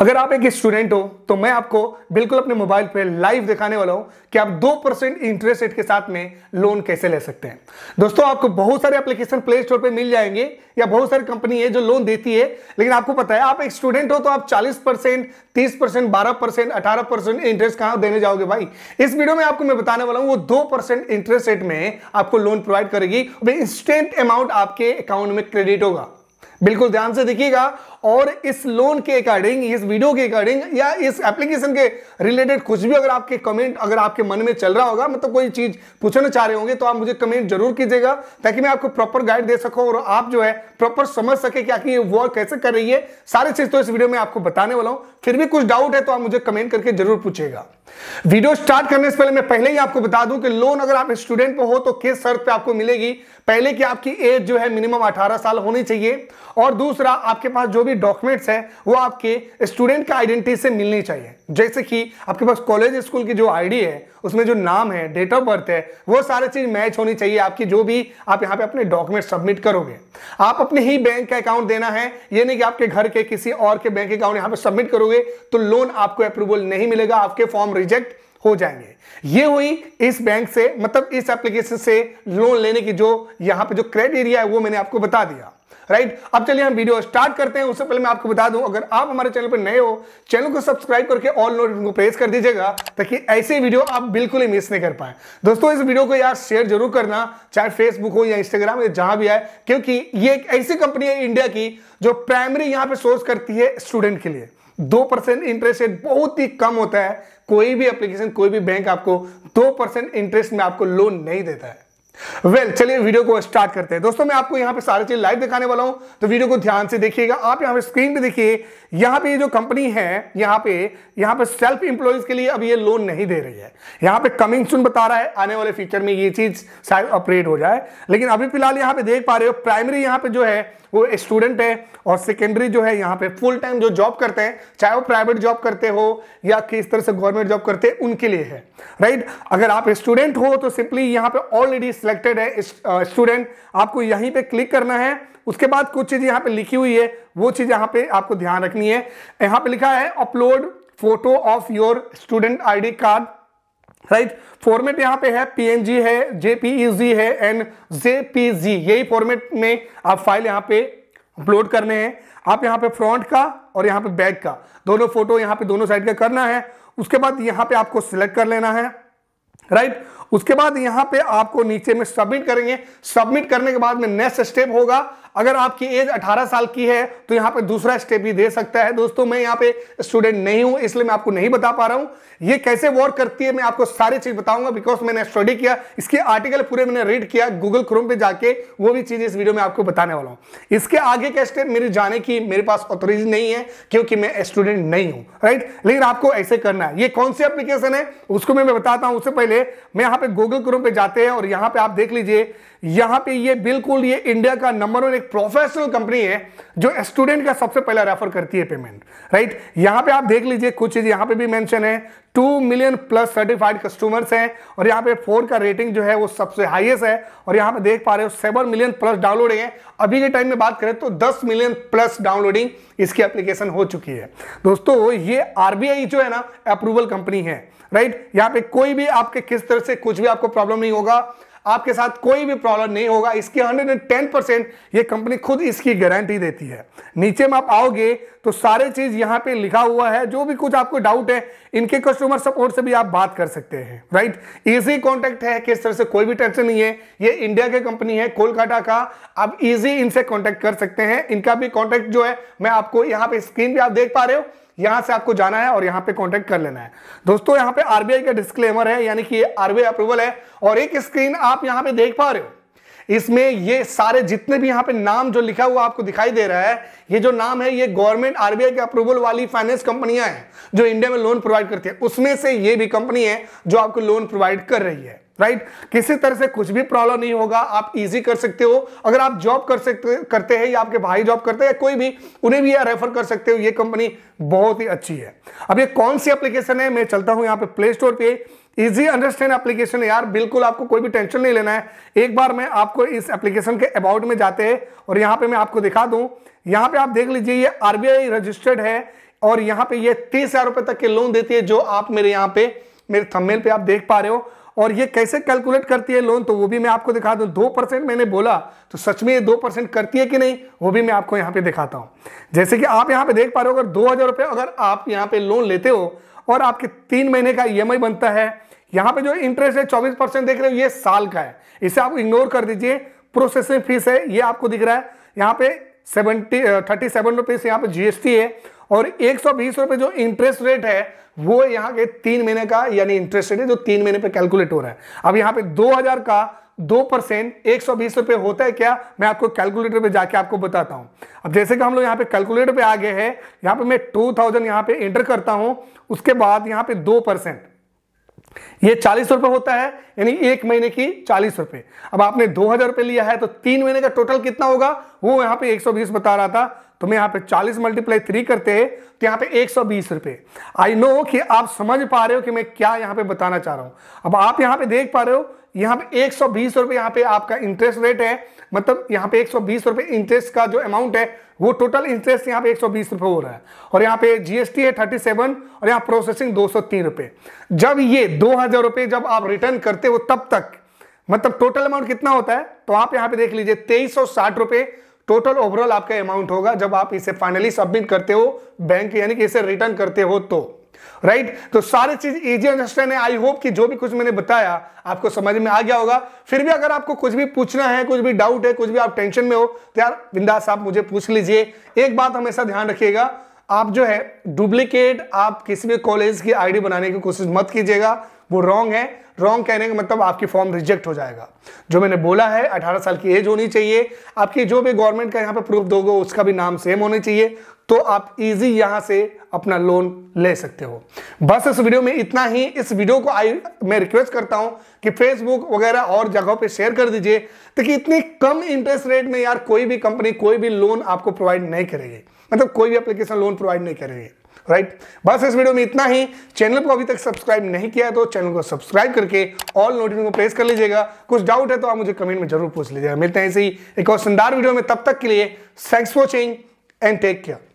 अगर आप एक स्टूडेंट हो तो मैं आपको बिल्कुल अपने मोबाइल पे लाइव दिखाने वाला हूं कि आप दो परसेंट इंटरेस्ट रेट के साथ में लोन कैसे ले सकते हैं दोस्तों आपको बहुत सारे एप्लीकेशन प्ले स्टोर पर मिल जाएंगे या बहुत सारी कंपनी है जो लोन देती है लेकिन आपको पता है आप एक स्टूडेंट हो तो आप चालीस परसेंट तीस परसेंट बारह परसेंट अठारह परसेंट इंटरेस्ट कहां देने जाओगे भाई इस वीडियो में आपको मैं बताने वाला हूं वो दो परसेंट इंटरेस्ट रेट में आपको लोन प्रोवाइड करेगी इंस्टेंट अमाउंट आपके अकाउंट में क्रेडिट होगा बिल्कुल ध्यान से देखिएगा और इस लोन के अकॉर्डिंग इस वीडियो के अकॉर्डिंग या इस एप्लीकेशन के रिलेटेड कुछ भी अगर आपके कमेंट अगर आपके मन में चल रहा होगा मतलब कोई चीज पूछना चाह रहे होंगे तो आप मुझे कमेंट जरूर कीजिएगा ताकि मैं आपको प्रॉपर गाइड दे सकूं और आप जो है प्रॉपर समझ सके कि ये वर्क कैसे कर रही है सारी चीज तो इस वीडियो में आपको बताने वाला हूं फिर भी कुछ डाउट है तो आप मुझे कमेंट करके जरूर पूछेगा वीडियो स्टार्ट करने से पहले मैं पहले ही आपको बता दूं कि लोन अगर आप स्टूडेंट हो तो किस शर्त पे आपको मिलेगी पहले कि आपकी एज जो है मिनिमम 18 साल होनी चाहिए और दूसरा आपके पास जो भी डॉक्यूमेंट्स हैं वो आपके स्टूडेंट का आइडेंटिटी से मिलनी चाहिए जैसे कि आपके पास कॉलेज स्कूल की जो आईडी है उसमें जो नाम है डेट ऑफ बर्थ है वो सारे चीज़ मैच होनी चाहिए आपकी जो भी आप यहाँ पे अपने डॉक्यूमेंट सबमिट करोगे आप अपने ही बैंक का अकाउंट देना है ये नहीं कि आपके घर के किसी और के बैंक अकाउंट यहाँ पे सबमिट करोगे तो लोन आपको अप्रूवल नहीं मिलेगा आपके फॉर्म रिजेक्ट हो जाएंगे ये हुई इस बैंक से मतलब इस एप्लीकेशन से लोन लेने की जो यहाँ पे जो क्राइटेरिया है वो मैंने आपको बता दिया राइट right? अब चलिए हम वीडियो स्टार्ट करते हैं उससे पहले मैं आपको बता दूं अगर आप हमारे चैनल पर नए हो चैनल को सब्सक्राइब करके ऑल नोट को प्रेस कर दीजिएगा ताकि ऐसे वीडियो आप बिल्कुल ही मिस नहीं कर पाए दोस्तों इस वीडियो को यार शेयर जरूर करना चाहे फेसबुक हो या इंस्टाग्राम या जहां भी आए क्योंकि ये एक ऐसी कंपनी है इंडिया की जो प्राइमरी यहां पर सोर्स करती है स्टूडेंट के लिए दो परसेंट इंटरेस्ट रेट बहुत ही कम होता है कोई भी एप्लीकेशन कोई भी बैंक आपको दो परसेंट इंटरेस्ट में आपको लोन नहीं देता है वेल well, चलिए वीडियो को स्टार्ट करते हैं दोस्तों मैं आपको यहां पे सारे चीज लाइव दिखाने वाला हूं तो वीडियो को ध्यान से देखिएगा आप यहां पे स्क्रीन पे देखिए यहां पे ये जो कंपनी है यहां पे यहां पे सेल्फ इंप्लॉयज के लिए अब ये लोन नहीं दे रही है यहां पे कमिंग सुन बता रहा है आने वाले फ्यूचर में ये चीज शायद अपग्रेड हो जाए लेकिन अभी फिलहाल यहां पर देख पा रहे हो प्राइमरी यहां पर जो है वो स्टूडेंट है और सेकेंडरी जो है यहाँ पे फुल टाइम जो जॉब करते हैं चाहे वो प्राइवेट जॉब करते हो या किस तरह से गवर्नमेंट जॉब करते हैं उनके लिए है राइट अगर आप स्टूडेंट हो तो सिंपली यहाँ पे ऑलरेडी सिलेक्टेड है स्टूडेंट आपको यहीं पे क्लिक करना है उसके बाद कुछ चीज़ यहाँ पे लिखी हुई है वो चीज़ यहाँ पे आपको ध्यान रखनी है यहाँ पे लिखा है upload photo of your student I card right format यहाँ पे है पीएनजी है जेपीईजी e है एंड जेपीजी यही फॉर्मेट में आप फाइल यहाँ पे अपलोड करने हैं आप यहाँ पे फ्रंट का और यहाँ पे बैक का दोनों फोटो यहाँ पे दोनों साइड का करना है उसके बाद यहाँ पे आपको सिलेक्ट कर लेना है राइट उसके बाद यहां पे आपको नीचे में सबमिट करेंगे सबमिट करने के बाद में नेक्स्ट स्टेप होगा अगर आपकी एज 18 साल की है तो यहां पे दूसरा स्टेप भी दे सकता है दोस्तों मैं यहां पे स्टूडेंट नहीं हूं इसलिए मैं आपको नहीं बता पा रहा हूं ये कैसे वर्क करती है मैं आपको सारी चीज़ बताऊंगा बिकॉज मैंने स्टडी किया इसके आर्टिकल पूरे मैंने रीड किया गूगल क्रोम पे जाके वो भी चीज़ इस वीडियो में आपको बताने वाला हूँ इसके आगे का स्टेप मेरे जाने की मेरे पास ऑथोरिटी नहीं है क्योंकि मैं स्टूडेंट नहीं हूँ राइट लेकिन आपको ऐसे करना है ये कौन सी एप्लीकेशन है उसको मैं बताता हूं उससे पहले से मैं यहां पे गूगल क्रोम पे जाते हैं और यहां पे आप देख लीजिए यहां पे ये बिल्कुल ये इंडिया का नंबर वन एक प्रोफेशनल कंपनी है जो स्टूडेंट का सबसे पहला रेफर करती है पेमेंट राइट यहां पे आप देख लीजिए कुछ चीज यहां पे भी मेंशन है two million plus certified customers हैं और यहां पे फोर का रेटिंग जो है वो सबसे हाईएस्ट है और यहां पे देख पा रहे हो सेवन मिलियन प्लस डाउनलोडिंग है अभी के टाइम में बात करें तो दस मिलियन प्लस डाउनलोडिंग इसकी एप्लीकेशन हो चुकी है दोस्तों ये आरबीआई जो है ना अप्रूवल कंपनी है राइट यहां पर कोई भी आपके किस तरह से कुछ भी आपको प्रॉब्लम नहीं होगा आपके साथ कोई भी प्रॉब्लम नहीं होगा इसकी टेन परसेंट ये कंपनी खुद इसकी गारंटी देती है नीचे में आप आओगे तो सारे चीज़ यहां पे लिखा हुआ है जो भी कुछ आपको डाउट है इनके कस्टमर सपोर्ट से भी आप बात कर सकते हैं राइट इजी कॉन्टेक्ट है किस तरह से कोई भी टेंशन नहीं है ये इंडिया की कंपनी है कोलकाता का आप इजी इनसे कॉन्टेक्ट कर सकते हैं इनका भी कॉन्टेक्ट जो है मैं आपको यहां पे स्क्रीन पे आप देख पा रहे हो यहाँ से आपको जाना है और यहाँ पे कांटेक्ट कर लेना है दोस्तों यहाँ पे आरबीआई का डिस्क्लेमर है यानी कि ये आरबीआई अप्रूवल है और एक स्क्रीन आप यहाँ पे देख पा रहे हो इसमें ये सारे जितने भी यहाँ पे नाम जो लिखा हुआ आपको दिखाई दे रहा है ये जो नाम है ये गवर्नमेंट आरबीआई के अप्रूवल वाली फाइनेंस कंपनियां हैं जो इंडिया में लोन प्रोवाइड करती है उसमें से ये भी कंपनी है जो आपको लोन प्रोवाइड कर रही है राइट right? किसी तरह से कुछ भी प्रॉब्लम नहीं होगा आप इजी कर सकते हो अगर आप जॉब कर सकते करते हैं या आपके भाई जॉब करते हैं कोई भी उन्हें भी रेफर कर सकते हो ये कंपनी बहुत ही अच्छी है अब ये कौन सी एप्लीकेशन है मैं चलता हूं यहां पे प्ले स्टोर पे इजी अंडरस्टैंड एप्लीकेशन है यार बिल्कुल आपको कोई भी टेंशन नहीं लेना है एक बार मैं आपको इस एप्लीकेशन के अबाउट में जाते हैं और यहाँ पे मैं आपको दिखा दूं यहाँ पे आप देख लीजिए ये आरबीआई रजिस्टर्ड है और यहाँ पे ये तीस हजार रुपए तक के लोन देती है जो आप मेरे यहाँ पे मेरे थंबनेल पे आप देख पा रहे हो और ये कैसे कैलकुलेट करती है लोन तो वो भी मैं आपको दिखा दू दो परसेंट मैंने बोला तो सच में ये दो परसेंट करती है कि नहीं वो भी मैं आपको यहाँ पे दिखाता हूँ जैसे कि आप यहाँ पे देख पा रहे हो अगर दो हज़ार रुपये अगर आप यहाँ पे लोन लेते हो और आपके तीन महीने का ई e बनता है यहाँ पे जो इंटरेस्ट है चौबीस परसेंट देख रहे हो ये साल का है इसे आप इग्नोर कर दीजिए प्रोसेसिंग फीस है ये आपको दिख रहा है यहाँ पे सेवेंटी थर्टी सेवन रुपीज़ यहाँ पर जीएसटी है और एक सौ बीस रुपये जो इंटरेस्ट रेट है वो यहाँ के तीन महीने का यानी इंटरेस्ट रेट है जो तीन महीने पे कैलकुलेट हो रहा है अब यहाँ पे दो हजार का दो परसेंट एक सौ बीस रुपये होता है क्या मैं आपको कैलकुलेटर पे जाके आपको बताता हूँ अब जैसे कि हम लोग यहाँ पे कैलकुलेटर पे आ गए हैं यहाँ पे मैं टू थाउजेंड यहाँ पे एंटर करता हूँ उसके बाद यहाँ पे दो परसेंट ये चालीस रुपए होता है यानी एक महीने की चालीस रुपए अब आपने दो हजार रुपए लिया है तो तीन महीने का टोटल कितना होगा वो यहां पे बीस बता रहा था तो मैं यहाँ पे 40 मल्टीप्लाई थ्री करते हैं तो यहाँ पे एक सौ बीस रुपए आई नो कि आप समझ पा रहे हो कि मैं क्या यहाँ पे बताना चाह रहा हूँ अब आप यहाँ पे देख पा रहे हो यहाँ पे एक सौ बीस यहाँ पे आपका इंटरेस्ट रेट है मतलब यहाँ पे एक सौ बीस इंटरेस्ट का जो अमाउंट है वो टोटल इंटरेस्ट यहाँ पे एक सौ बीस रुपए हो रहा है और यहाँ पे जीएसटी है थर्टी सेवन और यहाँ प्रोसेसिंग दो सौ तीन रुपए जब ये दो हज़ार रुपए जब आप रिटर्न करते हो तब तक मतलब टोटल अमाउंट कितना होता है तो आप यहाँ पे देख लीजिए तेईस सौ साठ रुपए टोटल ओवरऑल आपका अमाउंट होगा जब आप इसे फाइनली सबमिट करते हो बैंक यानी कि इसे रिटर्न करते हो तो राइट right? तो सारी चीज इजी अंडरस्टैंड है आई होप कि जो भी कुछ मैंने बताया आपको समझ में आ गया होगा फिर भी अगर आपको कुछ भी पूछना है कुछ भी डाउट है कुछ भी आप टेंशन में हो तो यार बिंदास आप मुझे पूछ लीजिए एक बात हमेशा ध्यान रखिएगा आप जो है डुप्लीकेट आप किसी भी कॉलेज की आईडी बनाने की कोशिश मत कीजिएगा वो रॉन्ग है रॉन्ग कहने का मतलब आपकी फॉर्म रिजेक्ट हो जाएगा जो मैंने बोला है 18 साल की एज होनी चाहिए आपकी जो भी गवर्नमेंट का यहाँ पे प्रूफ दोगे उसका भी नाम सेम होनी चाहिए तो आप इजी यहां से अपना लोन ले सकते हो बस इस वीडियो में इतना ही इस वीडियो को आई मैं रिक्वेस्ट करता हूं कि फेसबुक वगैरह और जगहों पे शेयर कर दीजिए ताकि इतनी कम इंटरेस्ट रेट में यार कोई भी कंपनी कोई भी लोन आपको प्रोवाइड नहीं करेगी मतलब कोई भी एप्लीकेशन लोन प्रोवाइड नहीं करेगी राइट right? बस इस वीडियो में इतना ही चैनल को अभी तक सब्सक्राइब नहीं किया तो चैनल को सब्सक्राइब करके ऑल नोटिफिकेशन को प्रेस कर लीजिएगा कुछ डाउट है तो आप मुझे कमेंट में जरूर पूछ लीजिएगा मिलते हैं ऐसे ही एक और शानदार वीडियो में तब तक के लिए thanks for watching and take care